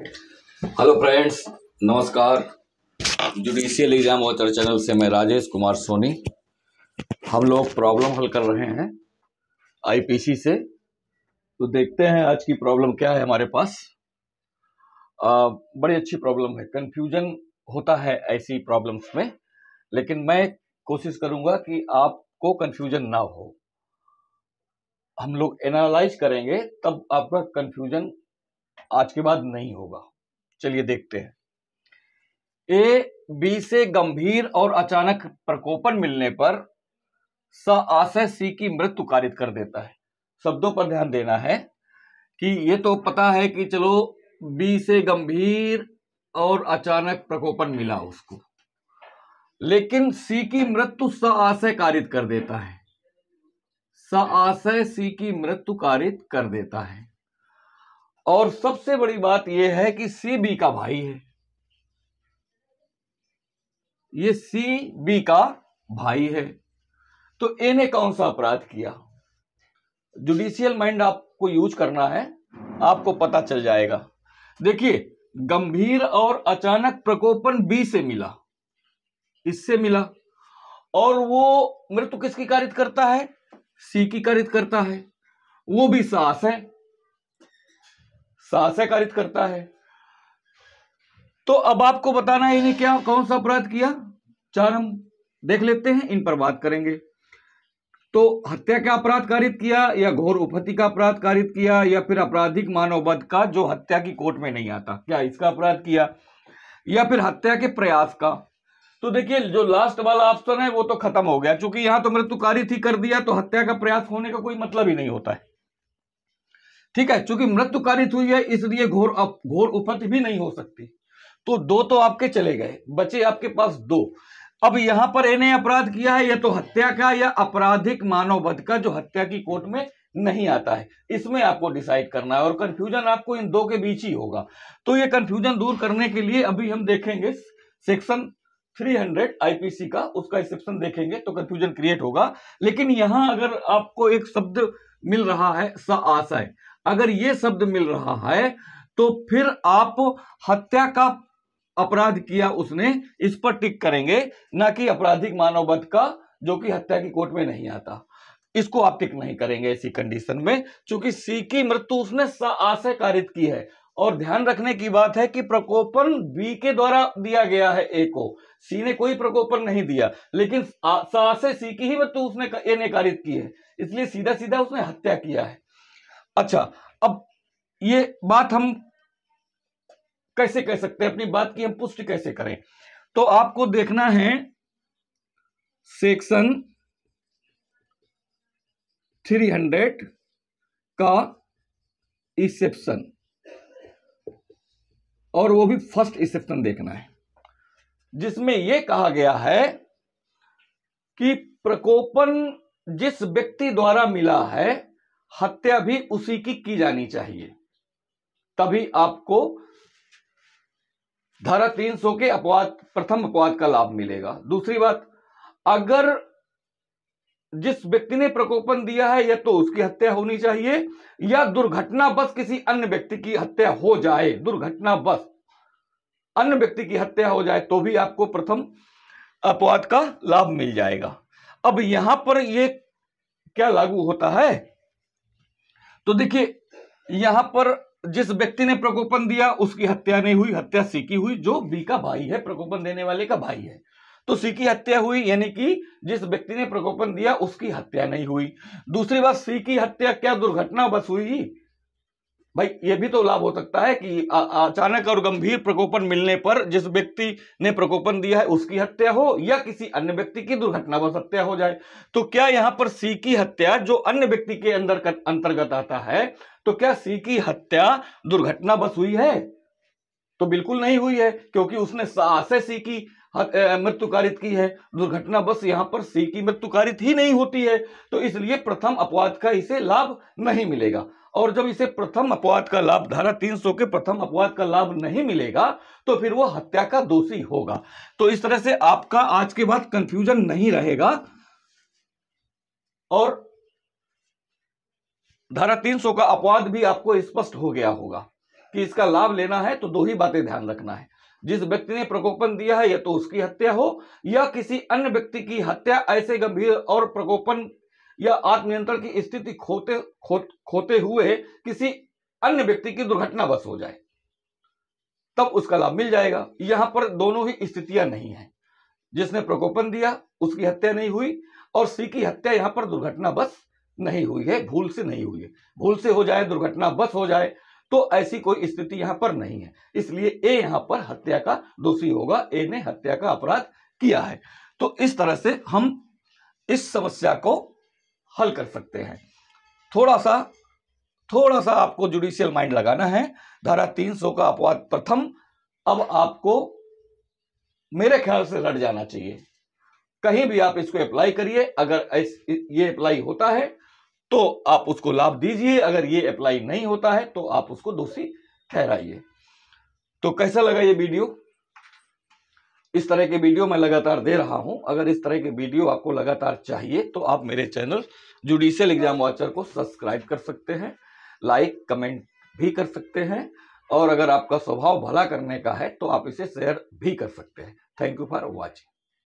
hello friends नमस्कार judicial exam watcher channel से मैं राजेश कुमार सोनी हम लोग प्रॉब्लम हल कर रहे हैं आईपीसी से तो देखते हैं आज की प्रॉब्लम क्या है हमारे पास आ, बड़ी अच्छी प्रॉब्लम है कंफ्यूजन होता है ऐसी प्रॉब्लम्स में लेकिन मैं कोशिश करूंगा कि आपको कंफ्यूजन ना हो हम लोग एनालाइज करेंगे तब आपका कंफ्यूजन आज के बाद नहीं होगा चलिए देखते हैं ए बी से गंभीर और अचानक प्रकोपन मिलने पर स आशय सी की मृत्यु कारित कर देता है शब्दों पर ध्यान देना है कि ये तो पता है कि चलो बी से गंभीर और अचानक प्रकोपन मिला उसको लेकिन सी की मृत्यु स आशय कारित कर देता है स आशय सी की मृत्यु कारित कर देता है और सबसे बड़ी बात यह है कि सी बी का भाई है ये सी बी का भाई है तो ए ने कौन सा अपराध किया जुडिशियल माइंड आपको यूज करना है आपको पता चल जाएगा देखिए गंभीर और अचानक प्रकोपन बी से मिला इससे मिला और वो मृत्यु किसकी कारित करता है सी की कारित करता है वो भी सास है साहस्य कारित करता है तो अब आपको बताना है इन्हें क्या कौन सा अपराध किया चार हम देख लेते हैं इन पर बात करेंगे तो हत्या का अपराध कारित किया या घोर उपहति का अपराध कारित किया या फिर आपराधिक मानवबध का जो हत्या की कोर्ट में नहीं आता क्या इसका अपराध किया या फिर हत्या के प्रयास का तो देखिए जो लास्ट वाला ऑप्शन है वो तो खत्म हो गया क्योंकि यहां तो मृत्यु कारित ही कर दिया तो हत्या का प्रयास होने का कोई मतलब ही नहीं होता है ठीक है चूंकि मृत्यु कारित हुई है इसलिए घोर अप, घोर उपहति भी नहीं हो सकती तो दो तो आपके चले गए बचे आपके पास दो अब यहां पर इन्हें अपराध किया है या तो हत्या का या आपराधिक मानव वध का जो हत्या की कोर्ट में नहीं आता है इसमें आपको डिसाइड करना है और कंफ्यूजन आपको इन दो के बीच ही होगा तो ये कंफ्यूजन दूर करने के लिए अभी हम देखेंगे सेक्शन 300 आईपीसी का उसका एक्सेप्शन देखेंगे तो कंफ्यूजन क्रिएट होगा लेकिन यहां अगर आपको एक शब्द मिल रहा है स आशय अगर ये शब्द मिल रहा है तो फिर आप हत्या का अपराध किया उसने इस पर टिक करेंगे ना कि आपराधिक मानववध का जो कि हत्या की कोर्ट में नहीं आता इसको आप टिक नहीं करेंगे ऐसी कंडीशन में चूंकि सी की मृत्यु उसने आशय कारित की है और ध्यान रखने की बात है कि प्रकोपन बी के द्वारा दिया गया है ए को सी ने कोई प्रकोपन नहीं दिया लेकिन सी की ही मृत्यु उसने ए ने कारित की है इसलिए सीधा सीधा उसने हत्या किया है अच्छा अब ये बात हम कैसे कह सकते हैं अपनी बात की हम पुष्टि कैसे करें तो आपको देखना है सेक्शन 300 का इसेप्शन और वो भी फर्स्ट इसेप्शन देखना है जिसमें यह कहा गया है कि प्रकोपन जिस व्यक्ति द्वारा मिला है हत्या भी उसी की की जानी चाहिए तभी आपको धारा 300 के अपवाद प्रथम अपवाद का लाभ मिलेगा दूसरी बात अगर जिस व्यक्ति ने प्रकोपन दिया है या तो उसकी हत्या होनी चाहिए या दुर्घटना बस किसी अन्य व्यक्ति की हत्या हो जाए दुर्घटना बस अन्य व्यक्ति की हत्या हो जाए तो भी आपको प्रथम अपवाद का लाभ मिल जाएगा अब यहां पर यह क्या लागू होता है तो देखिए यहां पर जिस व्यक्ति ने प्रकोपन दिया उसकी हत्या नहीं हुई हत्या सीखी हुई जो बी का भाई है प्रकोपन देने वाले का भाई है तो सी की हत्या हुई यानी कि जिस व्यक्ति ने प्रकोपन दिया उसकी हत्या नहीं हुई दूसरी बात सी की हत्या क्या दुर्घटना बस हुई भाई ये भी तो लाभ हो सकता है कि अचानक और गंभीर प्रकोपन मिलने पर जिस व्यक्ति ने प्रकोपन दिया है उसकी हत्या हो या किसी अन्य व्यक्ति की दुर्घटना बस हत्या हो जाए तो क्या यहां पर सी की हत्या जो अन्य व्यक्ति के अंदर अंतर्गत आता है तो क्या सी की हत्या दुर्घटना बस हुई है तो बिल्कुल नहीं हुई है क्योंकि उसने आशय सी की मृत्युकारित की है दुर्घटना बस यहाँ पर सी की मृत्युकारित ही नहीं होती है तो इसलिए प्रथम अपवाद का इसे लाभ नहीं मिलेगा और जब इसे प्रथम अपवाद का लाभ धारा 300 के प्रथम अपवाद का लाभ नहीं मिलेगा तो फिर वो हत्या का दोषी होगा तो इस तरह से आपका आज के बाद कंफ्यूजन नहीं रहेगा और धारा 300 का अपवाद भी आपको स्पष्ट हो गया होगा कि इसका लाभ लेना है तो दो ही बातें ध्यान रखना है जिस व्यक्ति ने प्रकोपन दिया है या तो उसकी हत्या हो या किसी अन्य व्यक्ति की हत्या ऐसे गंभीर और प्रकोपन या आत्मनियंत्रण की स्थिति खोते खो, खोते हुए किसी अन्य व्यक्ति की दुर्घटना बस हो जाए तब उसका लाभ मिल जाएगा यहां पर दोनों ही स्थितियां नहीं है जिसने प्रकोपन दिया उसकी हत्या नहीं हुई और सी की हत्या यहां पर दुर्घटना बस नहीं हुई है भूल से नहीं हुई है भूल से हो जाए दुर्घटना बस हो जाए तो ऐसी कोई स्थिति यहां पर नहीं है इसलिए ए यहां पर हत्या का दोषी होगा ए ने हत्या का अपराध किया है तो इस तरह से हम इस समस्या को हल कर सकते हैं थोड़ा सा थोड़ा सा आपको जुडिशियल माइंड लगाना है धारा 300 का अपवाद प्रथम अब आपको मेरे ख्याल से लड़ जाना चाहिए कहीं भी आप इसको अप्लाई करिए अगर ये अप्लाई होता है तो आप उसको लाभ दीजिए अगर ये अप्लाई नहीं होता है तो आप उसको दोषी ठहराइए तो कैसा लगा ये वीडियो इस तरह के वीडियो मैं लगातार दे रहा हूं अगर इस तरह के वीडियो आपको लगातार चाहिए तो आप मेरे चैनल जुडिशियल एग्जाम वाचर को सब्सक्राइब कर सकते हैं लाइक कमेंट भी कर सकते हैं और अगर आपका स्वभाव भला करने का है तो आप इसे शेयर भी कर सकते हैं थैंक यू फॉर वॉचिंग